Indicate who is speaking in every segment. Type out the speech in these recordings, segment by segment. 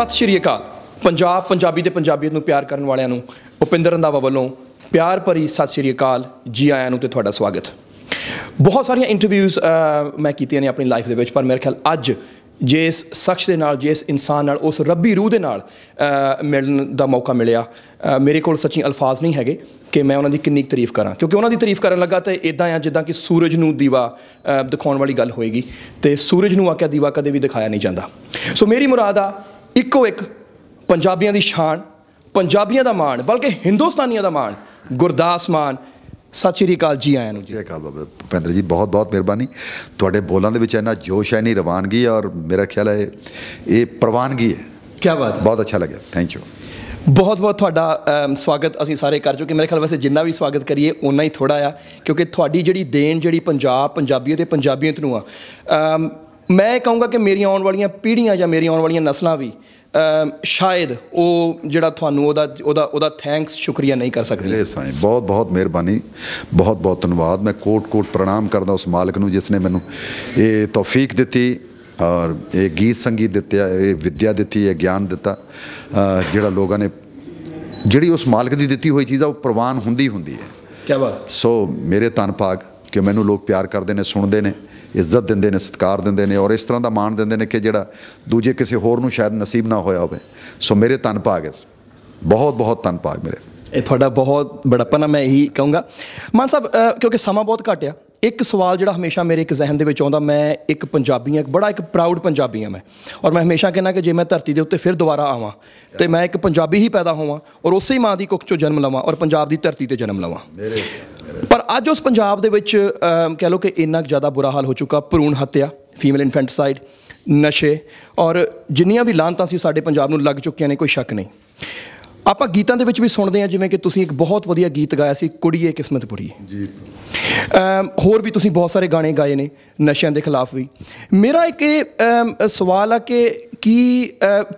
Speaker 1: ਸਤਿ ਸ਼੍ਰੀ ਅਕਾਲ ਪੰਜਾਬ ਪੰਜਾਬੀ ਤੇ ਪੰਜਾਬੀਅਤ ਨੂੰ ਪਿਆਰ ਕਰਨ ਵਾਲਿਆਂ ਨੂੰ ਉਪਿੰਦਰ ਰੰਦਾਵਾ ਵੱਲੋਂ ਪਿਆਰ ਭਰੀ ਸਤਿ ਸ਼੍ਰੀ ਅਕਾਲ ਜੀ ਆਇਆਂ ਨੂੰ ਤੇ ਤੁਹਾਡਾ ਸਵਾਗਤ ਬਹੁਤ ਸਾਰੀਆਂ ਇੰਟਰਵਿਊਜ਼ ਮੈਂ ਕੀਤੀਆਂ ਨੇ ਆਪਣੀ ਲਾਈਫ ਦੇ ਵਿੱਚ ਪਰ ਮੇਰੇ ਖਿਆਲ ਅੱਜ ਜਿਸ ਸ਼ਖਸ ਦੇ ਨਾਲ ਜਿਸ ਇਨਸਾਨ ਨਾਲ ਉਸ ਰੱਬੀ ਰੂਹ ਦੇ ਨਾਲ ਮਿਲਣ ਦਾ ਮੌਕਾ ਮਿਲਿਆ ਮੇਰੇ ਕੋਲ ਸੱਚੀ ਅਲਫਾਜ਼ ਨਹੀਂ ਹੈਗੇ ਕਿ ਮੈਂ ਉਹਨਾਂ ਦੀ ਕਿੰਨੀ ਤਾਰੀਫ ਕਰਾਂ ਕਿਉਂਕਿ ਉਹਨਾਂ ਦੀ ਤਾਰੀਫ ਕਰਨ ਲੱਗਾ ਤਾਂ ਇਦਾਂ ਆ ਜਿੱਦਾਂ ਕਿ ਸੂਰਜ ਨੂੰ ਦੀਵਾ ਦਿਖਾਉਣ ਵਾਲੀ ਗੱਲ ਹੋਏਗੀ ਤੇ ਸੂਰਜ ਨੂੰ ਆਕਿਆ ਦੀਵਾ ਕਦੇ ਵੀ ਦਿਖਾਇਆ ਨਹੀਂ ਜਾਂਦਾ ਸੋ ਮੇਰੀ ਮੁਰਾਦ ਆ ਇੱਕੋ ਇੱਕ ਪੰਜਾਬੀਆਂ ਦੀ ਸ਼ਾਨ ਪੰਜਾਬੀਆਂ ਦਾ ਮਾਣ ਬਲਕਿ ਹਿੰਦੁਸਤਾਨੀਆਂ ਦਾ ਮਾਣ ਗੁਰਦਾਸ ਮਾਨ ਸਤਿ ਸ਼੍ਰੀ ਅਕਾਲ ਜੀ ਆਇਆਂ ਨੂੰ ਜੀ ਅਕਾਲ ਬਾਬਾ
Speaker 2: ਭਪਿੰਦਰ ਜੀ ਬਹੁਤ ਬਹੁਤ ਮਿਹਰਬਾਨੀ ਤੁਹਾਡੇ ਬੋਲਾਂ ਦੇ ਵਿੱਚ ਇੰਨਾ ਜੋਸ਼ ਹੈ ਨਹੀਂ ਰਵਾਨਗੀ ਔਰ ਮੇਰਾ ਖਿਆਲ ਹੈ ਇਹ ਪ੍ਰਵਾਨਗੀ ਹੈ ਕੀ ਬਾਤ ਹੈ ਬਹੁਤ ਅੱਛਾ ਲੱਗਿਆ ਥੈਂਕ ਯੂ
Speaker 1: ਬਹੁਤ ਬਹੁਤ ਤੁਹਾਡਾ ਸਵਾਗਤ ਅਸੀਂ ਸਾਰੇ ਕਰ ਚੁੱਕੇ ਮੇਰੇ ਖਿਆਲ ਵੈਸੇ ਜਿੰਨਾ ਵੀ ਸਵਾਗਤ ਕਰੀਏ ਉਨਾ ਹੀ ਥੋੜਾ ਆ ਕਿਉਂਕਿ ਤੁਹਾਡੀ ਜਿਹੜੀ ਦੇਣ ਜਿਹੜੀ ਪੰਜਾਬ ਪੰਜਾਬੀਆਂ ਤੇ ਪੰਜਾਬੀਆਂ ਨੂੰ ਆ ਮੈਂ ਕਹੂੰਗਾ ਕਿ ਮੇਰੀਆਂ ਆਉਣ ਵਾਲੀਆਂ ਪੀੜ੍ਹੀਆਂ ਜਾਂ ਮੇਰੀਆਂ ਆਉਣ ਵਾਲੀਆਂ ਨਸਲਾਂ ਵੀ ਸ਼ਾਇਦ ਉਹ ਜਿਹੜਾ ਤੁਹਾਨੂੰ ਉਹਦਾ ਉਹਦਾ ਉਹਦਾ ਥੈਂਕਸ ਸ਼ੁਕਰੀਆ ਨਹੀਂ ਕਰ ਸਕਦੇ ਜੀ ਸਾਈਂ ਬਹੁਤ ਬਹੁਤ ਮਿਹਰਬਾਨੀ ਬਹੁਤ ਬਹੁਤ ਧੰਨਵਾਦ ਮੈਂ ਕੋਟ ਕੋਟ ਪ੍ਰਣਾਮ ਕਰਦਾ ਉਸ
Speaker 2: ਮਾਲਕ ਨੂੰ ਜਿਸ ਨੇ ਮੈਨੂੰ ਇਹ ਤੌਫੀਕ ਦਿੱਤੀ ਔਰ ਇਹ ਗੀਤ ਸੰਗੀਤ ਦਿੱਤਾ ਇਹ ਵਿਦਿਆ ਦਿੱਤੀ ਇਹ ਗਿਆਨ ਦਿੱਤਾ ਜਿਹੜਾ ਲੋਕਾਂ ਨੇ ਜਿਹੜੀ ਉਸ ਮਾਲਕ ਦੀ ਦਿੱਤੀ ਹੋਈ ਚੀਜ਼ ਆ ਉਹ ਪ੍ਰਵਾਨ ਹੁੰਦੀ ਹੁੰਦੀ ਹੈ ਕੀ ਬਾਤ ਸੋ ਮੇਰੇ ਤਨ ਕਿ ਮੈਨੂੰ ਲੋਕ ਪਿਆਰ ਕਰਦੇ ਨੇ ਸੁਣਦੇ ਨੇ ਇੱਜ਼ਤ ਦਿੰਦੇ ਨੇ ਸਤਿਕਾਰ ਦਿੰਦੇ ਨੇ ਔਰ ਇਸ ਤਰ੍ਹਾਂ ਦਾ ਮਾਣ ਦਿੰਦੇ ਨੇ ਕਿ ਜਿਹੜਾ ਦੂਜੇ ਕਿਸੇ ਹੋਰ ਨੂੰ ਸ਼ਾਇਦ ਨਸੀਬ ਨਾ ਹੋਇਆ ਹੋਵੇ ਸੋ ਮੇਰੇ ਤਨ ਭਾਗ ਹੈ ਬਹੁਤ ਬਹੁਤ ਤਨ ਭਾਗ ਮੇਰੇ ਇਹ ਤੁਹਾਡਾ
Speaker 1: ਬਹੁਤ ਬੜਪਨ ਮੈਂ ਇਹੀ ਕਹੂੰਗਾ ਮਾਨ ਸਾਹਿਬ ਕਿਉਂਕਿ ਸਮਾਂ ਬਹੁਤ ਘਟਿਆ ਇੱਕ ਸਵਾਲ ਜਿਹੜਾ ਹਮੇਸ਼ਾ ਮੇਰੇ ਇੱਕ ਜ਼ਿਹਨ ਦੇ ਵਿੱਚ ਆਉਂਦਾ ਮੈਂ ਇੱਕ ਪੰਜਾਬੀ ਹਾਂ ਇੱਕ ਬੜਾ ਇੱਕ ਪ੍ਰਾਊਡ ਪੰਜਾਬੀ ਹਾਂ ਮੈਂ ਔਰ ਮੈਂ ਹਮੇਸ਼ਾ ਕਹਿੰਦਾ ਕਿ ਜੇ ਮੈਂ ਧਰਤੀ ਦੇ ਉੱਤੇ ਫਿਰ ਦੁਬਾਰਾ ਆਵਾਂ ਤੇ ਮੈਂ ਇੱਕ ਪੰਜਾਬੀ ਹੀ ਪੈਦਾ ਹੋਵਾਂ ਔਰ ਉਸੇ ਹੀ ਮਾਂ ਦੀ ਕੁੱਖ ਚੋਂ ਜਨਮ ਲਵਾਂ ਔਰ ਪੰਜਾਬ ਦੀ ਧਰਤੀ ਤੇ ਜਨਮ ਲਵਾਂ ਪਰ ਅੱਜ ਉਸ ਪੰਜਾਬ ਦੇ ਵਿੱਚ ਕਹਿ ਲਓ ਕਿ ਇੰਨਾ ਜ਼ਿਆਦਾ ਬੁਰਾ ਹਾਲ ਹੋ ਚੁੱਕਾ ਭਰੂਣ ਹੱਤਿਆ ਫੀਮੇਲ ਇਨਫੈਂਟਸਾਈਡ ਨਸ਼ੇ ਔਰ ਜਿੰਨੀਆਂ ਵੀ ਲਾਂਤਾਂ ਸੀ ਸਾਡੇ ਪੰਜਾਬ ਨੂੰ ਲੱਗ ਚੁੱਕੀਆਂ ਨੇ ਕੋਈ ਸ਼ੱਕ ਨਹੀਂ ਆਪਾਂ ਗੀਤਾਂ ਦੇ ਵਿੱਚ ਵੀ ਸੁਣਦੇ ਆ ਜਿਵੇਂ ਕਿ ਤੁਸੀਂ ਇੱਕ ਬਹੁਤ ਵਧੀਆ ਗੀਤ ਗਾਇਆ ਸੀ ਕੁੜੀਏ ਕਿਸਮਤ ਪੁੜੀ ਜੀ ਹੋਰ ਵੀ ਤੁਸੀਂ ਬਹੁਤ ਸਾਰੇ ਗਾਣੇ ਗਾਏ ਨੇ ਨਸ਼ਿਆਂ ਦੇ ਖਿਲਾਫ ਵੀ ਮੇਰਾ ਇੱਕ ਇਹ ਸਵਾਲ ਆ ਕਿ ਕੀ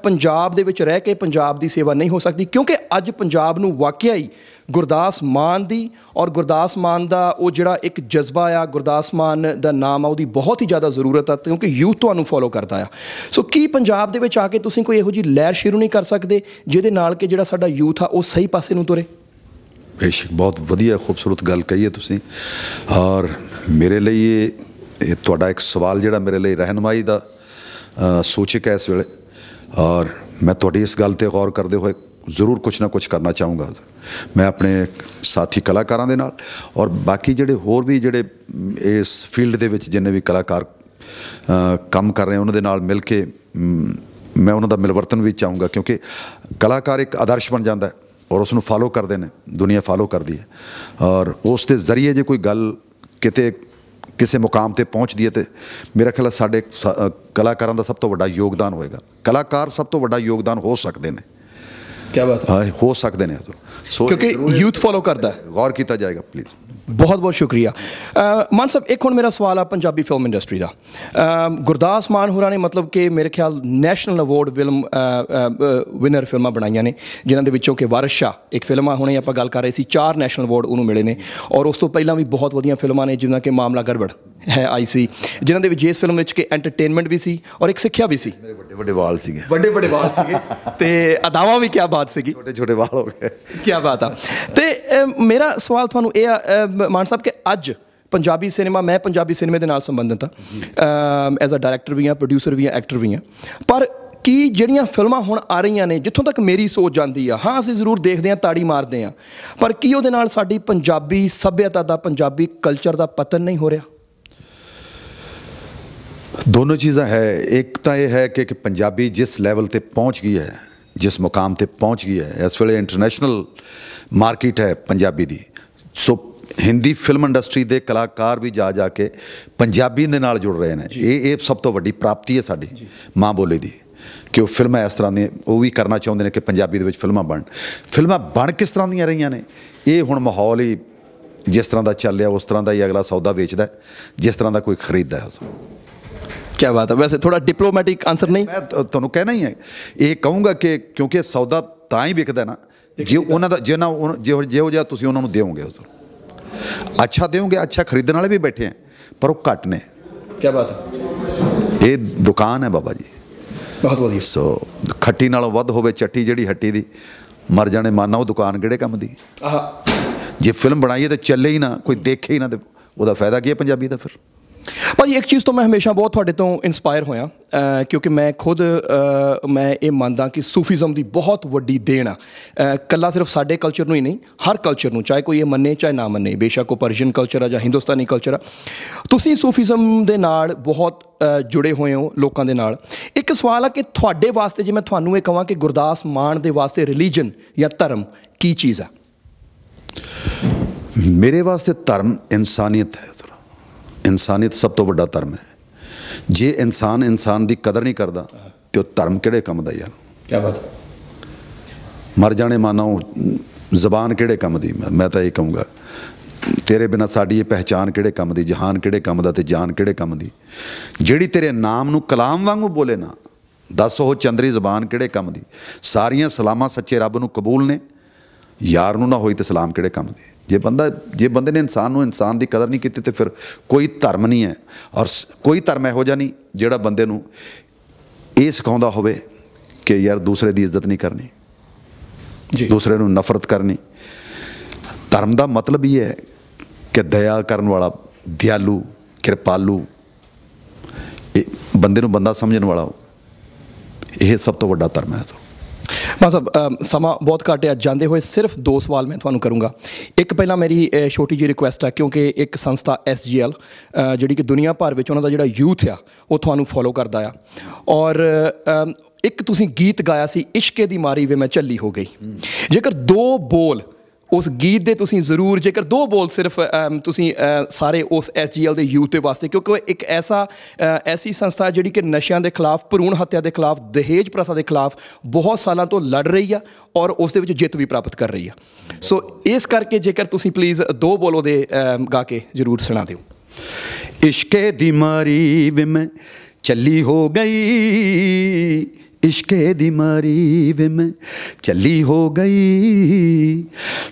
Speaker 1: ਪੰਜਾਬ ਦੇ ਵਿੱਚ ਰਹਿ ਕੇ ਪੰਜਾਬ ਦੀ ਸੇਵਾ ਨਹੀਂ ਹੋ ਸਕਦੀ ਕਿਉਂਕਿ ਅੱਜ ਪੰਜਾਬ ਨੂੰ ਵਾਕਿਆ ਹੀ ਗੁਰਦਾਸ ਮਾਨ ਦੀ ਔਰ ਗੁਰਦਾਸ ਮਾਨ ਦਾ ਉਹ ਜਿਹੜਾ ਇੱਕ ਜਜ਼ਬਾ ਆ ਗੁਰਦਾਸ ਮਾਨ ਦਾ ਨਾਮ ਆ ਉਹਦੀ ਬਹੁਤ ਹੀ ਜ਼ਿਆਦਾ ਜ਼ਰੂਰਤ ਆ ਕਿਉਂਕਿ ਯੂਥ ਤੁਹਾਨੂੰ ਫੋਲੋ ਕਰਦਾ ਆ ਸੋ ਕੀ ਪੰਜਾਬ ਦੇ ਵਿੱਚ ਆ ਕੇ ਤੁਸੀਂ ਕੋਈ ਇਹੋ ਜੀ ਲਹਿਰ ਸ਼ੁਰੂ ਨਹੀਂ ਕਰ ਸਕਦੇ ਜਿਹਦੇ ਨਾਲ ਕਿ ਜਿਹੜਾ ਸਾਡਾ ਯੂਥ ਆ ਉਹ ਸਹੀ ਪਾਸੇ ਨੂੰ ਤੁਰੇ
Speaker 2: ਬੇਸ਼ੱਕ ਬਹੁਤ ਵਧੀਆ ਖੂਬਸੂਰਤ ਗੱਲ ਕਹੀ ਹੈ ਤੁਸੀਂ ਔਰ ਮੇਰੇ ਲਈ ਇਹ ਤੁਹਾਡਾ ਇੱਕ ਸਵਾਲ ਜਿਹੜਾ ਮੇਰੇ ਲਈ ਰਹਿਨਮਾਈ ਦਾ ਸੋਚਿਕ ਹੈ ਇਸ ਵੇਲੇ ਔਰ ਮੈਂ ਤੁਹਾਡੀ ਇਸ ਗੱਲ ਤੇ ਗੌਰ ਕਰਦੇ ਹੋਏ ਜ਼ਰੂਰ ਕੁਝ ਨਾ ਕੁਝ ਕਰਨਾ ਚਾਹੂੰਗਾ ਮੈਂ ਆਪਣੇ ਸਾਥੀ ਕਲਾਕਾਰਾਂ ਦੇ ਨਾਲ ਔਰ ਬਾਕੀ ਜਿਹੜੇ ਹੋਰ ਵੀ ਜਿਹੜੇ ਇਸ ਫੀਲਡ ਦੇ ਵਿੱਚ ਜਿੰਨੇ ਵੀ ਕਲਾਕਾਰ ਕੰਮ ਕਰ ਰਹੇ ਉਹਨਾਂ ਦੇ ਨਾਲ ਮਿਲ ਕੇ ਮੈਂ ਉਹਨਾਂ ਦਾ ਮਿਲਵਰਤਨ ਵੀ ਚਾਹੂੰਗਾ ਕਿਉਂਕਿ ਕਲਾਕਾਰ ਇੱਕ ਆਦਰਸ਼ ਬਣ ਜਾਂਦਾ ਹੈ ਔਰ ਉਸ ਨੂੰ ਫਾਲੋ ਕਰਦੇ ਨੇ ਦੁਨੀਆ ਫਾਲੋ ਕਰਦੀ ਹੈ ਔਰ ਉਸ ਦੇ ਜ਼ਰੀਏ ਜੇ ਕੋਈ ਗੱਲ ਕਿਤੇ ਕਿਸੇ ਮੁਕਾਮ ਤੇ ਪਹੁੰਚਦੀ ਹੈ ਤੇ ਮੇਰਾ ਖਿਆਲ ਸਾਡੇ ਕਲਾਕਾਰਾਂ ਦਾ ਸਭ ਤੋਂ ਵੱਡਾ ਯੋਗਦਾਨ ਹੋਏਗਾ ਕਲਾਕਾਰ ਸਭ ਤੋਂ ਵੱਡਾ ਯੋਗਦਾਨ ਹੋ ਸਕਦੇ ਨੇ ਕੀ ਬਾਤ ਹੈ ਹਾਂ ਹੋ ਸਕਦੇ ਨੇ ਸੋ ਕਿਉਂਕਿ ਯੂਥ
Speaker 1: ਫੋਲੋ ਕਰਦਾ ਗੌਰ ਕੀਤਾ ਜਾਏਗਾ ਪਲੀਜ਼ ਬਹੁਤ ਬਹੁਤ ਸ਼ੁਕਰੀਆ ਮਾਨ ਸਾਹਿਬ ਇੱਕ ਹੁਣ ਮੇਰਾ ਸਵਾਲ ਆ ਪੰਜਾਬੀ ਫਿਲਮ ਇੰਡਸਟਰੀ ਦਾ ਗੁਰਦਾਸ ਮਾਨ ਹੋਰਾ ਨੇ ਮਤਲਬ ਕਿ ਮੇਰੇ ਖਿਆਲ ਨੈਸ਼ਨਲ ਅਵਾਰਡ ਫਿਲਮ ਵਿਨਰ ਫਿਲਮਾਂ ਬਣਾਈਆਂ ਨੇ ਜਿਨ੍ਹਾਂ ਦੇ ਵਿੱਚੋਂ ਕਿ ਵਾਰਸ਼ਾ ਇੱਕ ਫਿਲਮ ਆ ਹੁਣੇ ਆਪਾਂ ਗੱਲ ਕਰ ਰਹੇ ਸੀ ਚਾਰ ਨੈਸ਼ਨਲ ਅਵਾਰਡ ਉਹਨੂੰ ਮਿਲੇ ਨੇ ਔਰ ਉਸ ਤੋਂ ਪਹਿਲਾਂ ਵੀ ਬਹੁਤ ਵਧੀਆ ਫਿਲਮਾਂ ਨੇ ਜਿਨ੍ਹਾਂ ਕਿ ਮਾਮਲਾ ਗੜਬੜ ਹੈ ਆਈ ਸੀ ਜਿਨ੍ਹਾਂ ਦੇ ਵਿੱਚ ਇਸ ਫਿਲਮ ਵਿੱਚ ਕਿ ਐਂਟਰਟੇਨਮੈਂਟ ਵੀ ਸੀ ਔਰ ਇੱਕ ਸਿੱਖਿਆ ਵੀ ਸੀ ਮੇਰੇ ਵੱਡੇ ਵੱਡੇ ਵਾਲ ਸੀਗੇ ਵੱਡੇ ਵੱਡੇ ਵਾਲ ਸੀਗੇ ਤੇ ਅਦਾਵਾ ਵੀ ਕੀ ਬਾਤ ਸੀਗੀ ਛੋਟੇ ਛੋਟੇ ਵਾਲ ਹੋ ਗਏ ਕੀ ਬਾਤ ਆ ਤੇ ਮੇਰਾ ਸਵਾਲ ਤੁਹਾਨੂੰ ਇਹ ਆ ਮਾਨ ਸਾਹਿਬ ਕਿ ਅੱਜ ਪੰਜਾਬੀ ਸਿਨੇਮਾ ਮੈਂ ਪੰਜਾਬੀ ਸਿਨੇਮੇ ਦੇ ਨਾਲ ਸੰਬੰਧਿਤ ਆ ਐਜ਼ ਅ ਡਾਇਰੈਕਟਰ ਵੀ ਆ ਪ੍ਰੋਡਿਊਸਰ ਵੀ ਆ ਐਕਟਰ ਵੀ ਆ ਪਰ ਕੀ ਜਿਹੜੀਆਂ ਫਿਲਮਾਂ ਹੁਣ ਆ ਰਹੀਆਂ ਨੇ ਜਿੱਥੋਂ ਤੱਕ ਮੇਰੀ ਸੋਚ ਜਾਂਦੀ ਆ ਹਾਂ ਅਸੀਂ ਜ਼ਰੂਰ ਦੇਖਦੇ ਆ ਤਾੜੀ ਮਾਰਦੇ ਆ ਪਰ ਕੀ ਉਹਦੇ ਨਾਲ ਸਾਡੀ ਪੰਜਾਬੀ ਸੱਭਿਅਤਾ ਦਾ ਪੰਜਾਬੀ ਕਲਚਰ ਦਾ ਪਤਨ ਨਹੀਂ ਹੋ ਰਿਹਾ
Speaker 2: ਦੋਨੋਂ ਚੀਜ਼ਾਂ ਹੈ ਇੱਕ ਤਾਂ ਇਹ ਹੈ ਕਿ ਪੰਜਾਬੀ ਜਿਸ ਲੈਵਲ ਤੇ ਪਹੁੰਚ ਗਈ ਹੈ ਜਿਸ ਮੁਕਾਮ ਤੇ ਪਹੁੰਚ ਗਈ ਹੈ ਇਸ ਵੇਲੇ ਇੰਟਰਨੈਸ਼ਨਲ ਮਾਰਕੀਟ ਹੈ ਪੰਜਾਬੀ ਦੀ ਸੋ ਹਿੰਦੀ ਫਿਲਮ ਇੰਡਸਟਰੀ ਦੇ ਕਲਾਕਾਰ ਵੀ ਜਾ ਜਾ ਕੇ ਪੰਜਾਬੀ ਦੇ ਨਾਲ ਜੁੜ ਰਹੇ ਨੇ ਇਹ ਇਹ ਸਭ ਤੋਂ ਵੱਡੀ ਪ੍ਰਾਪਤੀ ਹੈ ਸਾਡੀ ਮਾਂ ਬੋਲੀ ਦੀ ਕਿ ਉਹ ਫਿਲਮਾਂ ਇਸ ਤਰ੍ਹਾਂ ਦੀ ਉਹ ਵੀ ਕਰਨਾ ਚਾਹੁੰਦੇ ਨੇ ਕਿ ਪੰਜਾਬੀ ਦੇ ਵਿੱਚ ਫਿਲਮਾਂ ਬਣ ਫਿਲਮਾਂ ਬਣ ਕਿਸ ਤਰ੍ਹਾਂ ਦੀਆਂ ਰਹੀਆਂ ਨੇ ਇਹ ਹੁਣ ਮਾਹੌਲ ਹੀ ਜਿਸ ਤਰ੍ਹਾਂ ਦਾ ਚੱਲਿਆ ਉਸ ਤਰ੍ਹਾਂ ਦਾ ਹੀ ਅਗਲਾ ਸੌਦਾ ਵੇਚਦਾ ਜਿਸ ਤਰ੍ਹਾਂ ਦਾ ਕੋਈ ਖਰੀਦਦਾ ਹੈ ਉਸ ਕੀ ਬਾਤ ਹੈ ਵੈਸੇ ਥੋੜਾ ਡਿਪਲੋਮੈਟਿਕ ਆਨਸਰ ਨਹੀਂ ਮੈਂ ਤੁਹਾਨੂੰ ਕਹਿਣਾ ਹੀ ਹੈ ਇਹ ਕਹੂੰਗਾ ਕਿ ਕਿਉਂਕਿ ਸੌਦਾ ਤਾਂ ਹੀ ਵਿਕਦਾ ਨਾ ਜੇ ਉਹਨਾਂ ਦਾ ਜੇ ਨਾ ਜੇ ਜਿਹੋ ਜਿਹਾ ਤੁਸੀਂ ਉਹਨਾਂ ਨੂੰ ਦੇਵੋਗੇ ਉਸ ਅੱਛਾ ਦੇਵੋਗੇ ਅੱਛਾ ਖਰੀਦਣ ਵਾਲੇ ਵੀ ਬੈਠੇ ਆ ਪਰ ਉਹ ਘੱਟ ਨੇ ਕੀ ਬਾਤ ਹੈ ਇਹ ਦੁਕਾਨ ਹੈ ਬਾਬਾ ਜੀ ਬਹੁਤ ਵਧੀਆ ਸੋ ਖੱਟੀ ਨਾਲੋਂ ਵੱਧ ਹੋਵੇ ਚੱਟੀ ਜਿਹੜੀ ਹੱਟੀ ਦੀ ਮਰ ਜਾਣੇ ਮਾਨਾ ਉਹ ਦੁਕਾਨ ਕਿਹੜੇ ਕੰਮ ਦੀ ਆਹ ਜੇ ਫਿਲਮ ਬਣਾਈਏ ਤਾਂ ਚੱਲੇ ਹੀ ਨਾ ਕੋਈ ਦੇਖੇ ਹੀ ਨਾ ਉਹਦਾ ਫਾਇਦਾ ਕੀ ਹੈ ਪੰਜਾਬੀ ਦਾ ਫਿਰ
Speaker 1: ਭਾਜੀ ਇੱਕ ਚੀਜ਼ ਤੋਂ ਮੈਂ ਹਮੇਸ਼ਾ ਬਹੁਤ ਤੁਹਾਡੇ ਤੋਂ ਇਨਸਪਾਇਰ ਹੋਇਆ ਕਿਉਂਕਿ ਮੈਂ ਖੁਦ ਮੈਂ ਇਹ ਮੰਨਦਾ ਕਿ ਸੂਫੀਜ਼ਮ ਦੀ ਬਹੁਤ ਵੱਡੀ ਦੇਣ ਆ ਕੱਲਾ ਸਿਰਫ ਸਾਡੇ ਕਲਚਰ ਨੂੰ ਹੀ ਨਹੀਂ ਹਰ ਕਲਚਰ ਨੂੰ ਚਾਹੇ ਕੋਈ ਇਹ ਮੰਨੇ ਚਾਹੇ ਨਾ ਮੰਨੇ ਬੇਸ਼ੱਕ ਉਹ ਪਰਸ਼ੀਅਨ ਕਲਚਰ ਆ ਜਾਂ ਹਿੰਦੁਸਤਾਨੀ ਕਲਚਰ ਆ ਤੁਸੀਂ ਸੂਫੀਜ਼ਮ ਦੇ ਨਾਲ ਬਹੁਤ ਜੁੜੇ ਹੋਏ ਹੋ ਲੋਕਾਂ ਦੇ ਨਾਲ ਇੱਕ ਸਵਾਲ ਆ ਕਿ ਤੁਹਾਡੇ ਵਾਸਤੇ ਜੇ ਮੈਂ ਤੁਹਾਨੂੰ ਇਹ ਕਹਾਂ ਕਿ ਗੁਰਦਾਸ ਮਾਨ ਦੇ ਵਾਸਤੇ ਰਿਲੀਜੀਅਨ ਜਾਂ ਧਰਮ ਕੀ ਚੀਜ਼ ਆ
Speaker 2: ਮੇਰੇ ਵਾਸਤੇ ਧਰਮ ਇਨਸਾਨੀਅਤ ਹੈ ਇਨਸਾਨੀਅਤ ਸਭ ਤੋਂ ਵੱਡਾ ਧਰਮ ਹੈ ਜੇ ਇਨਸਾਨ ਇਨਸਾਨ ਦੀ ਕਦਰ ਨਹੀਂ ਕਰਦਾ ਤੇ ਉਹ ਧਰਮ ਕਿਹੜੇ ਕੰਮ ਦਾ ਯਾਰ ਕੀ ਬਾਤ ਮਰ ਜਾਣੇ ਮਾਨੋ ਜ਼ਬਾਨ ਕਿਹੜੇ ਕੰਮ ਦੀ ਮੈਂ ਤਾਂ ਇਹ ਕਹੂੰਗਾ ਤੇਰੇ ਬਿਨਾ ਸਾਡੀ ਇਹ ਪਹਿਚਾਨ ਕਿਹੜੇ ਕੰਮ ਦੀ ਜਹਾਨ ਕਿਹੜੇ ਕੰਮ ਦਾ ਤੇ ਜਾਨ ਕਿਹੜੇ ਕੰਮ ਦੀ ਜਿਹੜੀ ਤੇਰੇ ਨਾਮ ਨੂੰ ਕਲਾਮ ਵਾਂਗੂ ਬੋਲੇ ਨਾ ਦੱਸ ਉਹ ਚੰਦਰੀ ਜ਼ਬਾਨ ਕਿਹੜੇ ਕੰਮ ਦੀ ਸਾਰੀਆਂ ਸਲਾਮਾਂ ਸੱਚੇ ਰੱਬ ਨੂੰ ਕਬੂਲ ਨੇ ਯਾਰ ਨੂੰ ਨਾ ਹੋਈ ਤੇ ਸਲਾਮ ਕਿਹੜੇ ਕੰਮ ਦੀ ਜੇ ਬੰਦਾ ਜੇ ਬੰਦੇ ਨੇ ਇਨਸਾਨ ਨੂੰ ਇਨਸਾਨ ਦੀ ਕਦਰ ਨਹੀਂ ਕੀਤੀ ਤੇ ਫਿਰ ਕੋਈ ਧਰਮ ਨਹੀਂ ਹੈ ਔਰ ਕੋਈ ਧਰਮ ਇਹੋ ਜਿਹਾ ਨਹੀਂ ਜਿਹੜਾ ਬੰਦੇ ਨੂੰ ਇਹ ਸਿਖਾਉਂਦਾ ਹੋਵੇ ਕਿ ਯਾਰ ਦੂਸਰੇ ਦੀ ਇੱਜ਼ਤ ਨਹੀਂ ਕਰਨੀ ਜੀ ਦੂਸਰੇ ਨੂੰ ਨਫ਼ਰਤ ਕਰਨੀ ਧਰਮ ਦਾ ਮਤਲਬ ਇਹ ਹੈ ਕਿ ਦਇਆ ਕਰਨ ਵਾਲਾ ਦਿਆਲੂ ਕਿਰਪਾਲੂ ਇਹ ਬੰਦੇ ਨੂੰ ਬੰਦਾ ਸਮਝਣ ਵਾਲਾ ਇਹ ਸਭ ਤੋਂ ਵੱਡਾ ਧਰਮ ਹੈ
Speaker 1: ਮਾਨ ਸਾਹਿਬ ਸਮਾਂ ਬਹੁਤ ਘੱਟ ਹੈ ਜਾਂਦੇ ਹੋਏ ਸਿਰਫ ਦੋ ਸਵਾਲ ਮੈਂ ਤੁਹਾਨੂੰ ਕਰੂੰਗਾ ਇੱਕ ਪਹਿਲਾਂ ਮੇਰੀ ਛੋਟੀ ਜੀ ਰਿਕੁਐਸਟ ਹੈ ਕਿਉਂਕਿ ਇੱਕ ਸੰਸਥਾ ਐਸਜੀਐਲ ਜਿਹੜੀ ਕਿ ਦੁਨੀਆ ਭਰ ਵਿੱਚ ਉਹਨਾਂ ਦਾ ਜਿਹੜਾ ਯੂਥ ਆ ਉਹ ਤੁਹਾਨੂੰ ਫੋਲੋ ਕਰਦਾ ਆ ਔਰ ਇੱਕ ਤੁਸੀਂ ਗੀਤ ਗਾਇਆ ਸੀ ਇਸ਼ਕੇ ਦੀ ਮਾਰੀ ਵੇ ਮੈਂ ਚੱਲੀ ਹੋ ਗਈ ਜੇਕਰ ਦੋ ਬੋਲ ਉਸ ਗੀਤ ਦੇ ਤੁਸੀਂ ਜ਼ਰੂਰ ਜੇਕਰ ਦੋ ਬੋਲ ਸਿਰਫ ਤੁਸੀਂ ਸਾਰੇ ਉਸ ਐਸਜੀਐਲ ਦੇ ਯੂਥ ਦੇ ਵਾਸਤੇ ਕਿਉਂਕਿ ਇੱਕ ਐਸਾ ਐਸੀ ਸੰਸਥਾ ਜਿਹੜੀ ਕਿ ਨਸ਼ਿਆਂ ਦੇ ਖਿਲਾਫ ਭਰੂਣ ਹੱਤਿਆ ਦੇ ਖਿਲਾਫ ਦਹੇਜ ਪ੍ਰਥਾ ਦੇ ਖਿਲਾਫ ਬਹੁਤ ਸਾਲਾਂ ਤੋਂ ਲੜ ਰਹੀ ਆ ਔਰ ਉਸ ਦੇ ਵਿੱਚ ਜਿੱਤ ਵੀ ਪ੍ਰਾਪਤ ਕਰ ਰਹੀ ਆ ਸੋ ਇਸ ਕਰਕੇ ਜੇਕਰ ਤੁਸੀਂ ਪਲੀਜ਼ ਦੋ ਬੋਲੋ ਦੇ ਗਾ ਕੇ ਜ਼ਰੂਰ ਸੁਣਾ ਦਿਓ ਇਸ਼ਕੇ ਦੀ ਮਾਰੀ ਵਿਮ ਚੱਲੀ ਹੋ ਗਈ
Speaker 2: ਇਸ਼ਕੇ ਦੀ ਮਾਰੀ ਵੇ ਚੱਲੀ ਹੋ ਗਈ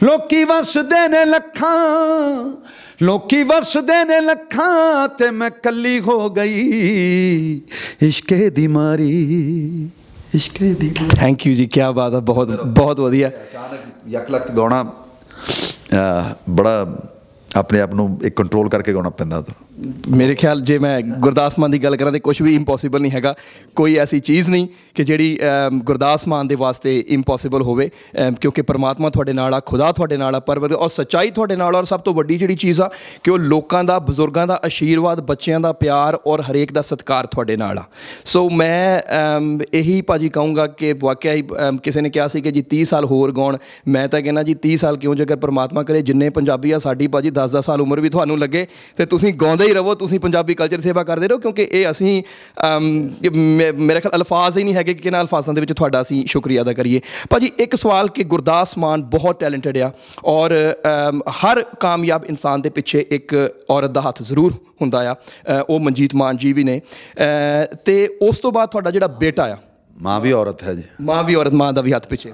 Speaker 2: ਲੋਕੀ ਵਸਦੇ ਨੇ ਲੱਖਾਂ ਲੋਕੀ ਵਸਦੇ ਨੇ ਲੱਖਾਂ ਤੇ ਮੈਂ ਕੱਲੀ ਹੋ ਗਈ ਇਸ਼ਕੇ ਦੀ ਮਾਰੀ
Speaker 1: ਇਸ਼ਕੇ ਦੀ ਥੈਂਕ ਯੂ ਜੀ ਕੀ ਬਾਤ ਹੈ ਬਹੁਤ ਬਹੁਤ ਵਧੀਆ ਅਚਾਨਕ
Speaker 2: ਯਕ ਗਾਉਣਾ ਬੜਾ ਆਪਣੇ ਆਪ ਨੂੰ ਇੱਕ ਕੰਟਰੋਲ ਕਰਕੇ ਗਾਉਣਾ ਪੈਂਦਾ ਤੁਹਾਨੂੰ
Speaker 1: ਮੇਰੇ ਖਿਆਲ ਜੇ ਮੈਂ ਗੁਰਦਾਸ ਮਾਨ ਦੀ ਗੱਲ ਕਰਾਂ ਤੇ ਕੁਝ ਵੀ ਇੰਪੋਸੀਬਲ ਨਹੀਂ ਹੈਗਾ ਕੋਈ ਐਸੀ ਚੀਜ਼ ਨਹੀਂ ਕਿ ਜਿਹੜੀ ਗੁਰਦਾਸ ਮਾਨ ਦੇ ਵਾਸਤੇ ਇੰਪੋਸੀਬਲ ਹੋਵੇ ਕਿਉਂਕਿ ਪਰਮਾਤਮਾ ਤੁਹਾਡੇ ਨਾਲ ਆ ਖੁਦਾ ਤੁਹਾਡੇ ਨਾਲ ਆ ਪਰਵਤ ਔਰ ਸਚਾਈ ਤੁਹਾਡੇ ਨਾਲ ਔਰ ਸਭ ਤੋਂ ਵੱਡੀ ਜਿਹੜੀ ਚੀਜ਼ ਆ ਕਿ ਉਹ ਲੋਕਾਂ ਦਾ ਬਜ਼ੁਰਗਾਂ ਦਾ ਅਸ਼ੀਰਵਾਦ ਬੱਚਿਆਂ ਦਾ ਪਿਆਰ ਔਰ ਹਰੇਕ ਦਾ ਸਤਿਕਾਰ ਤੁਹਾਡੇ ਨਾਲ ਆ ਸੋ ਮੈਂ ਇਹੀ ਭਾਜੀ ਕਹੂੰਗਾ ਕਿ ਵਾਕਿਆ ਹੀ ਕਿਸੇ ਨੇ ਕਿਹਾ ਸੀ ਕਿ ਜੀ 30 ਸਾਲ ਹੋਰ ਗਾਉਣ ਮੈਂ ਤਾਂ ਕਹਿੰਦਾ ਜੀ 30 ਸਾਲ ਕਿਉਂ ਜੇਕਰ ਪਰਮਾਤਮਾ ਕਰੇ ਜਿੰਨੇ ਪੰਜਾਬੀ ਆ ਸਾਡੀ ਭਾਜੀ 10-10 ਸਾਲ ਉਮਰ ਵੀ ਤੁਹਾਨੂੰ ਲੱਗੇ ਤੇ ਤੁਸੀਂ ਗਾਉਂਦੇ ਹੀ ਰਹੋ ਤੁਸੀਂ ਪੰਜਾਬੀ ਕਲਚਰ ਸੇਵਾ ਕਰਦੇ ਰਹੋ ਕਿਉਂਕਿ ਇਹ ਅਸੀਂ ਮੇਰੇ ਖਿਆਲ ਅਲਫਾਜ਼ ਹੀ ਨਹੀਂ ਹੈਗੇ ਕਿ ਕਿਹਨਾਂ ਅਲਫਾਜ਼ਾਂ ਦੇ ਵਿੱਚ ਤੁਹਾਡਾ ਅਸੀਂ ਸ਼ੁਕਰੀਆ ਅਦਾ ਕਰੀਏ ਭਾਜੀ ਇੱਕ ਸਵਾਲ ਕਿ ਗੁਰਦਾਸ ਮਾਨ ਬਹੁਤ ਟੈਲੈਂਟਡ ਆ ਔਰ ਹਰ ਕਾਮਯਾਬ ਇਨਸਾਨ ਦੇ ਪਿੱਛੇ ਇੱਕ ਔਰਤ ਦਾ ਹੱਥ ਜ਼ਰੂਰ ਹੁੰਦਾ ਆ ਉਹ ਮਨਜੀਤ ਮਾਨ ਜੀ ਵੀ ਨੇ ਤੇ ਉਸ ਤੋਂ ਬਾਅਦ ਤੁਹਾਡਾ ਜਿਹੜਾ ਬੇਟਾ ਆ ਮਾਂ ਵੀ ਔਰਤ ਹੈ ਜੀ ਮਾਂ ਵੀ ਔਰਤ ਮਾਂ ਦਾ ਵੀ ਹੱਥ ਪਿੱਛੇ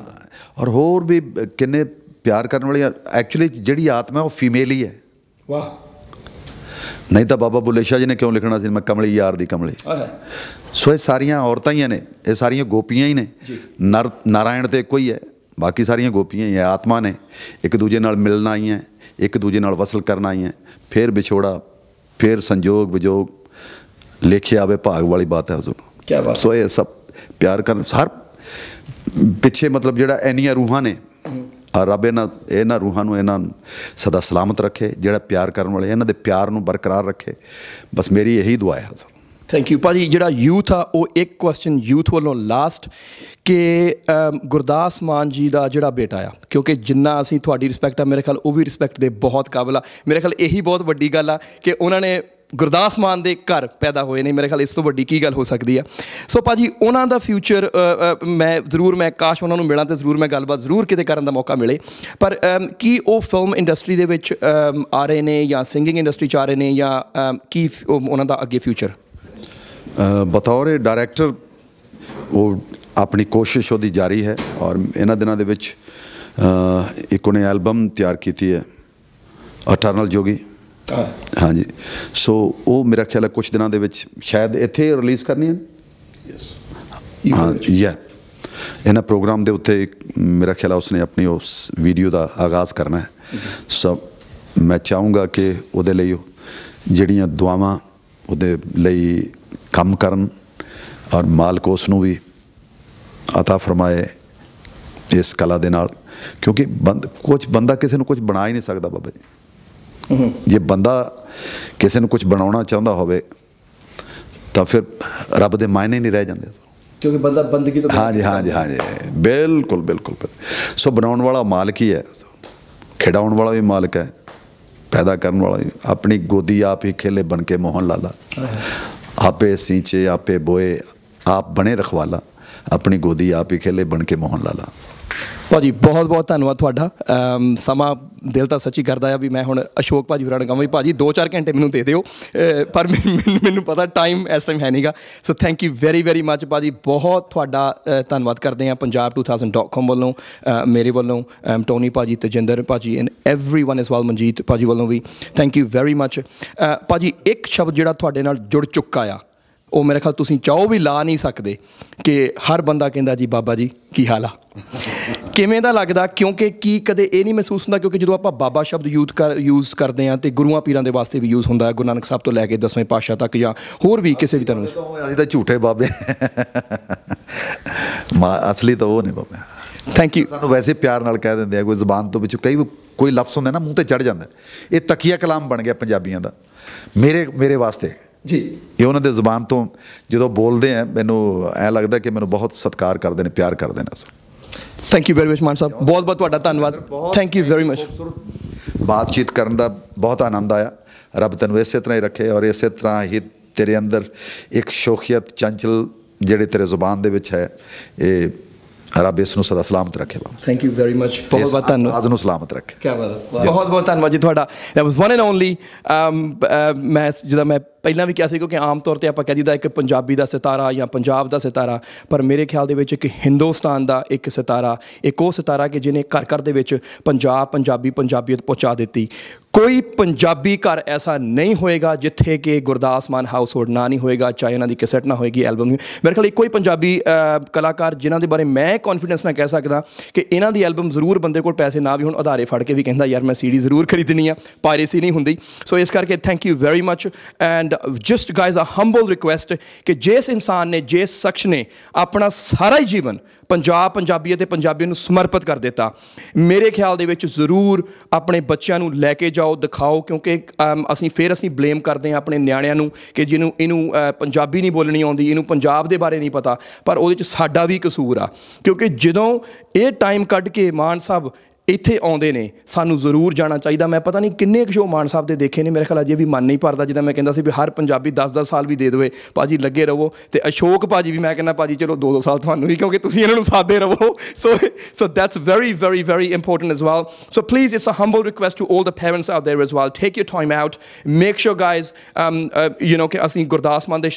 Speaker 1: ਔਰ ਹੋਰ ਵੀ ਕਿੰਨੇ ਪਿਆਰ ਕਰਨ ਵਾਲੀ
Speaker 2: ਐਕਚੁਅਲੀ ਜਿਹੜੀ ਆਤਮਾ ਉਹ ਫੀਮੇਲ ਹੀ ਹੈ ਵਾਹ ਨਹੀਂ ਤਾਂ ਬਾਬਾ ਬੁੱਲੇ ਸ਼ਾਹ ਜੀ ਨੇ ਕਿਉਂ ਲਿਖਣਾ ਸੀ ਮੈਂ ਕਮਲੀ ਯਾਰ ਦੀ ਕਮਲੀ ਸੋ ਇਹ ਸਾਰੀਆਂ ਔਰਤਾਂ ਹੀ ਨੇ ਇਹ ਸਾਰੀਆਂ ਗੋਪੀਆਂ ਹੀ ਨੇ ਨਰ ਨਾਰਾਇਣ ਤੇ ਕੋਈ ਹੈ ਬਾਕੀ ਸਾਰੀਆਂ ਗੋਪੀਆਂ ਹੀ ਆਤਮਾ ਨੇ ਇੱਕ ਦੂਜੇ ਨਾਲ ਮਿਲਣਾ ਆਈਆਂ ਇੱਕ ਦੂਜੇ ਨਾਲ ਵਸਲ ਕਰਨਾ ਆਈਆਂ ਫਿਰ ਵਿਛੋੜਾ ਫਿਰ ਸੰਜੋਗ ਵਿਜੋਗ ਲਿਖਿਆ ਆਵੇ ਭਾਗ ਵਾਲੀ ਬਾਤ ਹੈ ਹਜ਼ੂਰ ਕੀ ਬਾਤ ਸੋ ਇਹ ਸਭ ਪਿਆਰ ਕਰਨ ਸਰ ਪਿੱਛੇ ਮਤਲਬ ਜਿਹੜਾ ਐਨੀਆਂ ਰੂਹਾਂ ਨੇ ਔਰ ਰੱਬ ਇਹਨਾਂ ਇਹਨਾਂ ਰੂਹਾਂ ਨੂੰ ਇਹਨਾਂ ਸਦਾ ਸਲਾਮਤ ਰੱਖੇ ਜਿਹੜਾ ਪਿਆਰ ਕਰਨ ਵਾਲੇ ਇਹਨਾਂ ਦੇ ਪਿਆਰ ਨੂੰ ਬਰਕਰਾਰ ਰੱਖੇ ਬਸ ਮੇਰੀ ਇਹੀ ਦੁਆ ਹੈ ਹਜ਼ਰ
Speaker 1: ਥੈਂਕ ਯੂ ਭਾਜੀ ਜਿਹੜਾ ਯੂਥ ਆ ਉਹ ਇੱਕ ਕੁਐਸਚਨ ਯੂਥ ਵੱਲੋਂ ਲਾਸਟ ਕਿ ਗੁਰਦਾਸ ਮਾਨ ਜੀ ਦਾ ਜਿਹੜਾ ਬੇਟਾ ਆ ਕਿਉਂਕਿ ਜਿੰਨਾ ਅਸੀਂ ਤੁਹਾਡੀ ਰਿਸਪੈਕਟ ਆ ਮੇਰੇ ਖਿਆਲ ਉਹ ਵੀ ਰਿਸਪੈਕਟ ਦੇ ਬਹੁਤ ਕਾਬਿਲ ਆ ਮੇਰੇ ਖਿਆਲ ਇਹੀ ਬਹੁਤ ਵੱਡੀ ਗੱਲ ਆ ਕਿ ਉਹਨਾਂ ਨੇ ਗੁਰਦਾਸ ਮਾਨ ਦੇ ਘਰ ਪੈਦਾ ਹੋਏ ਨੇ ਮੇਰੇ ਖਿਆਲ ਇਸ ਤੋਂ ਵੱਡੀ ਕੀ ਗੱਲ ਹੋ ਸਕਦੀ ਆ ਸੋ ਪਾਜੀ ਉਹਨਾਂ ਦਾ ਫਿਊਚਰ ਮੈਂ ਜ਼ਰੂਰ ਮੈਂ ਕਾਸ਼ ਉਹਨਾਂ ਨੂੰ ਮਿਲਾਂ ਤੇ ਜ਼ਰੂਰ ਮੈਂ ਗੱਲਬਾਤ ਜ਼ਰੂਰ ਕਿਤੇ ਕਰਨ ਦਾ ਮੌਕਾ ਮਿਲੇ ਪਰ ਕੀ ਉਹ ਫਿਲਮ ਇੰਡਸਟਰੀ ਦੇ ਵਿੱਚ ਆ ਰਹੇ ਨੇ ਜਾਂ ਸਿੰਗਿੰਗ ਇੰਡਸਟਰੀ ਚ ਆ ਰਹੇ ਨੇ ਜਾਂ ਕੀ ਉਹਨਾਂ ਦਾ ਅੱਗੇ ਫਿਊਚਰ
Speaker 2: ਬਤੌਰੇ ਡਾਇਰੈਕਟਰ ਉਹ ਆਪਣੀ ਕੋਸ਼ਿਸ਼ ਉਹਦੀ ਜਾਰੀ ਹੈ ਔਰ ਇਹਨਾਂ ਦਿਨਾਂ ਦੇ ਵਿੱਚ ਇੱਕ ਉਹਨੇ ਐਲਬਮ ਤਿਆਰ ਕੀਤੀ ਹੈ ਅਟਰਨਲ ਜੋਗੀ ਹਾਂਜੀ ਸੋ ਉਹ ਮੇਰਾ ਖਿਆਲ ਹੈ ਕੁਝ ਦਿਨਾਂ ਦੇ ਵਿੱਚ ਸ਼ਾਇਦ ਇੱਥੇ ਰਿਲੀਜ਼ ਕਰਨੀ ਹੈ ਯੈਸ ਹਾਂ ਯਾ ਇਹਨਾਂ ਪ੍ਰੋਗਰਾਮ ਦੇ ਉੱਤੇ ਮੇਰਾ ਖਿਆਲ ਹੈ ਉਸਨੇ ਆਪਣੀ ਉਸ ਵੀਡੀਓ ਦਾ ਆਗਾਜ਼ ਕਰਨਾ ਹੈ ਸੋ ਮੈਂ ਚਾਹੂੰਗਾ ਕਿ ਉਹਦੇ ਲਈ ਜਿਹੜੀਆਂ ਦੁਆਵਾਂ ਉਹਦੇ ਲਈ ਕੰਮ ਕਰਨ ਔਰ ਮਾਲਕ ਉਸ ਨੂੰ ਵੀ عطا ਫਰਮਾਏ ਇਸ ਕਲਾ ਦੇ ਨਾਲ ਕਿਉਂਕਿ ਬੰਦ ਕੁਝ ਬੰਦਾ ਕਿਸੇ ਨੂੰ ਕੁਝ ਬਣਾ ਹੀ ਨਹੀਂ ਸਕਦਾ ਬਾਬਾ ਜੀ ਜੇ ਬੰਦਾ ਕਿਸੇ ਨੂੰ ਕੁਝ ਬਣਾਉਣਾ ਚਾਹੁੰਦਾ ਹੋਵੇ ਤਾਂ ਫਿਰ ਰੱਬ ਦੇ ਮਾਇਨੇ ਨਹੀਂ ਰਹਿ ਜਾਂਦੇ
Speaker 1: ਕਿਉਂਕਿ ਬੰਦਾ ਬੰਦਗੀ ਤੋਂ ਹਾਂਜੀ ਹਾਂਜੀ
Speaker 2: ਹਾਂਜੀ ਬਿਲਕੁਲ ਬਿਲਕੁਲ ਸੋ ਬਣਾਉਣ ਵਾਲਾ ਮਾਲਕ ਹੀ ਹੈ ਖਿਡਾਉਣ ਵਾਲਾ ਵੀ ਮਾਲਕ ਹੈ ਪੈਦਾ ਕਰਨ ਵਾਲਾ ਵੀ ਆਪਣੀ ਗੋਦੀ ਆਪ ਹੀ ਖੇਲੇ ਬਣ ਕੇ ਮੋਹਨ ਲਾਲਾ ਆਪੇ ਸੀਂਚੇ ਆਪੇ ਬੋਏ ਆਪ ਬਣੇ ਰਖਵਾਲਾ ਆਪਣੀ ਗੋਦੀ ਆਪ ਹੀ ਖੇਲੇ ਬਣ ਕੇ ਮੋਹਨ ਲਾਲਾ
Speaker 1: ਭਾਜੀ ਬਹੁਤ ਬਹੁਤ ਧੰਨਵਾਦ ਤੁਹਾਡਾ ਸਮਾਂ ਦਿਲ ਤਾਂ ਸੱਚੀ ਕਰਦਾ ਆ ਵੀ ਮੈਂ ਹੁਣ ਅਸ਼ੋਕ ਭਾਜੀ ਹੁਰਾਂ ਨੂੰ ਕਹਾਂ ਵੀ ਭਾਜੀ 2-4 ਘੰਟੇ ਮੈਨੂੰ ਦੇ ਦਿਓ ਪਰ ਮੈਨੂੰ ਪਤਾ ਟਾਈਮ ਇਸ ਟਾਈਮ ਹੈ ਨਹੀਂਗਾ so thank you very very much ਭਾਜੀ ਬਹੁਤ ਤੁਹਾਡਾ ਧੰਨਵਾਦ ਕਰਦੇ ਆ punjab2000.com ਵੱਲੋਂ ਮੇਰੇ ਵੱਲੋਂ ਟੋਨੀ ਭਾਜੀ ਤਜਿੰਦਰ ਭਾਜੀ and everyone as well Manjeet ਭਾਜੀ ਵੱਲੋਂ ਵੀ ਥੈਂਕ ਯੂ ਵੈਰੀ ਮੱਚ ਭਾਜੀ ਇੱਕ ਸ਼ਬਦ ਜਿਹੜਾ ਤੁਹਾਡੇ ਨਾਲ ਜੁੜ ਚੁੱਕਾ ਆ ਉਹ ਮੇਰੇ ਖਿਆਲ ਤੁਸੀਂ ਚਾਹੋ ਵੀ ਲਾ ਨਹੀਂ ਸਕਦੇ ਕਿ ਹਰ ਬੰਦਾ ਕਹਿੰਦਾ ਜੀ ਬਾਬਾ ਜੀ ਕੀ ਹਾਲ ਆ ਕਿਵੇਂ ਦਾ ਲੱਗਦਾ ਕਿਉਂਕਿ ਕੀ ਕਦੇ ਇਹ ਨਹੀਂ ਮਹਿਸੂਸ ਹੁੰਦਾ ਕਿਉਂਕਿ ਜਦੋਂ ਆਪਾਂ ਬਾਬਾ ਸ਼ਬਦ ਯੂਜ਼ ਕਰ ਯੂਜ਼ ਕਰਦੇ ਆ ਤੇ ਗੁਰੂਆਂ ਪੀਰਾਂ ਦੇ ਵਾਸਤੇ ਵੀ ਯੂਜ਼ ਹੁੰਦਾ ਹੈ ਗੁਰੂ ਨਾਨਕ ਸਾਹਿਬ ਤੋਂ ਲੈ ਕੇ ਦਸਵੇਂ ਪਾਤਸ਼ਾਹ ਤੱਕ ਜਾਂ ਹੋਰ ਵੀ ਕਿਸੇ ਵੀ ਤਰ੍ਹਾਂ
Speaker 2: ਅਸੀਂ ਤਾਂ ਝੂਠੇ ਬਾਬੇ ਅਸਲੀ ਤਾਂ ਉਹ ਨਹੀਂ ਬਾਬੇ ਥੈਂਕ ਯੂ ਸਾਨੂੰ ਵੈਸੇ ਪਿਆਰ ਨਾਲ ਕਹਿ ਦਿੰਦੇ ਆ ਕੋਈ ਜ਼ਬਾਨ ਤੋਂ ਵਿੱਚ ਕਈ ਕੋਈ ਲਫ਼ਜ਼ ਹੁੰਦਾ ਨਾ ਮੂੰਹ ਤੇ ਚੜ ਜਾਂਦਾ ਇਹ ਤਕੀਆ ਕਲਾਮ ਬਣ ਗਿਆ ਪੰਜਾਬੀਆਂ ਦਾ ਮੇਰੇ ਮੇਰੇ ਵਾਸਤੇ ਜੀ ਇਹ ਉਹਨਾਂ ਦੇ ਜ਼ੁਬਾਨ ਤੋਂ ਜਦੋਂ ਬੋਲਦੇ ਆ ਮੈਨੂੰ ਐ ਲੱਗਦਾ ਕਿ ਮੈਨੂੰ ਬਹੁਤ ਸਤਿਕਾਰ ਕਰਦੇ ਨੇ ਪਿਆਰ ਕਰਦੇ ਨੇ ਸਭ
Speaker 1: thank you very much Maan Sahib ਬਹੁਤ ਬਹੁਤ ਤੁਹਾਡਾ ਧੰਨਵਾਦ ਥੈਂਕ ਯੂ ਵੈਰੀ ਮਚ
Speaker 2: ਬਾਤਚੀਤ ਕਰਨ ਦਾ ਬਹੁਤ ਆਨੰਦ ਆਇਆ ਰੱਬ ਤੈਨੂੰ ਇਸੇ ਤਰ੍ਹਾਂ ਹੀ ਰੱਖੇ ਔਰ ਇਸੇ ਤਰ੍ਹਾਂ ਹੀ ਤੇਰੇ ਅੰਦਰ ਇੱਕ ਸ਼ੋਖੀਅਤ ਚੰਚਲ ਜਿਹੜੇ ਤੇਰੇ ਜ਼ੁਬਾਨ ਦੇ ਵਿੱਚ ਹੈ ਇਹ ਰੱਬ ਇਸ ਨੂੰ ਸਦਾ ਸਲਾਮਤ ਰੱਖੇ ਬਾਬਾ
Speaker 1: ਥੈਂਕ ਯੂ ਵੈਰੀ ਮਚ ਬਹੁਤ ਬਹੁਤ ਧੰਨਵਾਦ ਅੱਜ ਨੂੰ ਸਲਾਮਤ ਰੱਖੇ ਕੀ ਬਾਤ ਬਹੁਤ ਬਹੁਤ ਧੰਨਵਾਦ ਜੀ ਤੁਹਾਡਾ that was one and only ਮੈਂ ਜਦੋਂ ਮੈਂ ਪਹਿਲਾਂ ਵੀ ਕਿਹਾ ਸੀ ਕਿ ਆਮ ਤੌਰ ਤੇ ਆਪਾਂ ਕਹਿ ਦਿੰਦਾ ਇੱਕ ਪੰਜਾਬੀ ਦਾ ਸਿਤਾਰਾ ਜਾਂ ਪੰਜਾਬ ਦਾ ਸਿਤਾਰਾ ਪਰ ਮੇਰੇ ਖਿਆਲ ਦੇ ਵਿੱਚ ਇੱਕ ਹਿੰਦੁਸਤਾਨ ਦਾ ਇੱਕ ਸਿਤਾਰਾ ਇੱਕ ਉਹ ਸਿਤਾਰਾ ਕਿ ਜਿਨੇ ਘਰ ਘਰ ਦੇ ਵਿੱਚ ਪੰਜਾਬ ਪੰਜਾਬੀ ਪੰਜਾਬੀਅਤ ਪਹੁੰਚਾ ਦਿੱਤੀ ਕੋਈ ਪੰਜਾਬੀ ਘਰ ਐਸਾ ਨਹੀਂ ਹੋਏਗਾ ਜਿੱਥੇ ਕਿ ਗੁਰਦਾਸ ਮਾਨ ਹਾਊਸ ਹੋਲਡ ਨਾ ਨਹੀਂ ਹੋਏਗਾ ਚਾਹੇ ਉਹਨਾਂ ਦੀ ਕੈਸੇਟ ਨਾ ਹੋਏਗੀ ਐਲਬਮ ਨਹੀਂ ਮੇਰੇ ਖਿਆਲ ਕੋਈ ਪੰਜਾਬੀ ਕਲਾਕਾਰ ਜਿਨ੍ਹਾਂ ਦੇ ਬਾਰੇ ਮੈਂ ਕੌਨਫੀਡੈਂਸ ਨਾਲ ਕਹਿ ਸਕਦਾ ਕਿ ਇਹਨਾਂ ਦੀ ਐਲਬਮ ਜ਼ਰੂਰ ਬੰਦੇ ਕੋਲ ਪੈਸੇ ਨਾ ਵੀ ਹੁਣ ਆਧਾਰੇ ਫੜ ਕੇ ਵੀ ਕਹਿੰਦਾ ਯਾਰ ਮੈਂ ਸੀਡੀ ਜ਼ਰੂਰ ਖਰੀਦਣੀ ਆ ਪਾਇਰੇਸੀ ਨਹੀਂ ਹੁੰਦੀ ਸੋ ਇਸ ਕਰਕੇ thank you very much and just guys a humble request ਕਿ ਜਿਸ ਇਨਸਾਨ ਨੇ ਜਿਸ ਸ਼ਖਸ ਨੇ ਆਪਣਾ ਸਾਰਾ ਹੀ ਜੀਵਨ ਪੰਜਾਬ ਪੰਜਾਬੀ ਅਤੇ ਪੰਜਾਬੀ ਨੂੰ ਸਮਰਪਿਤ ਕਰ ਦਿੱਤਾ ਮੇਰੇ ਖਿਆਲ ਦੇ ਵਿੱਚ ਜ਼ਰੂਰ ਆਪਣੇ ਬੱਚਿਆਂ ਨੂੰ ਲੈ ਕੇ ਜਾਓ ਦਿਖਾਓ ਕਿਉਂਕਿ ਅਸੀਂ ਫੇਰ ਅਸੀਂ ਬਲੇਮ ਕਰਦੇ ਹਾਂ ਆਪਣੇ ਨਿਆਣਿਆਂ ਨੂੰ ਕਿ ਜਿਹਨੂੰ ਇਹਨੂੰ ਪੰਜਾਬੀ ਨਹੀਂ ਬੋਲਣੀ ਆਉਂਦੀ ਇਹਨੂੰ ਪੰਜਾਬ ਦੇ ਬਾਰੇ ਨਹੀਂ ਪਤਾ ਪਰ ਉਹਦੇ ਵਿੱਚ ਸਾਡਾ ਵੀ ਕਸੂਰ ਆ ਕਿਉਂਕਿ ਜਦੋਂ ਇਹ ਟਾਈਮ ਕੱਢ ਕੇ ਮਾਨ ਸਾਹਿਬ ਇੱਥੇ ਆਉਂਦੇ ਨੇ ਸਾਨੂੰ ਜ਼ਰੂਰ ਜਾਣਾ ਚਾਹੀਦਾ ਮੈਂ ਪਤਾ ਨਹੀਂ ਕਿੰਨੇ ਕੁ ਸ਼ੋਅ ਮਾਨ ਸਾਹਿਬ ਦੇ ਦੇਖੇ ਨੇ ਮੇਰੇ ਖਿਆਲ ਅਜੇ ਵੀ ਮਨ ਨਹੀਂ ਭਰਦਾ ਜਿੱਦਾਂ ਮੈਂ ਕਹਿੰਦਾ ਸੀ ਵੀ ਹਰ ਪੰਜਾਬੀ 10-10 ਸਾਲ ਵੀ ਦੇ ਦੇਵੇ ਭਾਜੀ ਲੱਗੇ ਰਹੋ ਤੇ ਅਸ਼ੋਕ ਭਾਜੀ ਵੀ ਮੈਂ ਕਹਿੰਦਾ ਭਾਜੀ ਚਲੋ 2-2 ਸਾਲ ਤੁਹਾਨੂੰ ਹੀ ਕਿਉਂਕਿ ਤੁਸੀਂ ਇਹਨਾਂ ਨੂੰ ਸਾਥ ਦੇ ਰਹੋ so so that's very very very important as well so please it's a humble request to 올 the parents out there as well take your time out make sure guys you know ਕਿ ਅਸੀਂ ਗੁਰਦਾਸ ਮਾਨ ਦੇ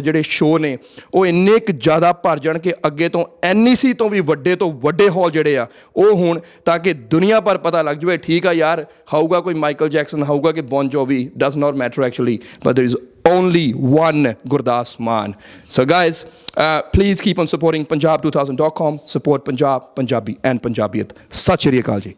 Speaker 1: ਜਿਹੜੇ show ਨੇ ਉਹ ਇੰਨੇ ਕੁ ਜ਼ਿਆਦਾ ਭਰ ਜਾਣ ਕਿ ਅੱਗੇ ਤੋਂ ਐਨਸੀ ਤੋਂ ਵੀ ਵੱਡੇ ਤੋਂ ਵੱਡੇ ਹਾਲ ਜਿਹੜੇ ਆ ਉਹ ਹੁਣ ਤਾਂ ताकि दुनिया पर पता लग जाए ठीक है यार हाउगा कोई माइकल जैक्सन हाउगा कि Bon Jovi does not matter actually but there is only one Gurdas man. So guys, uh, please keep on supporting Punjab2000.com. Support Punjab, Punjabi and Punjabiyat. Sat Shri Akal ji.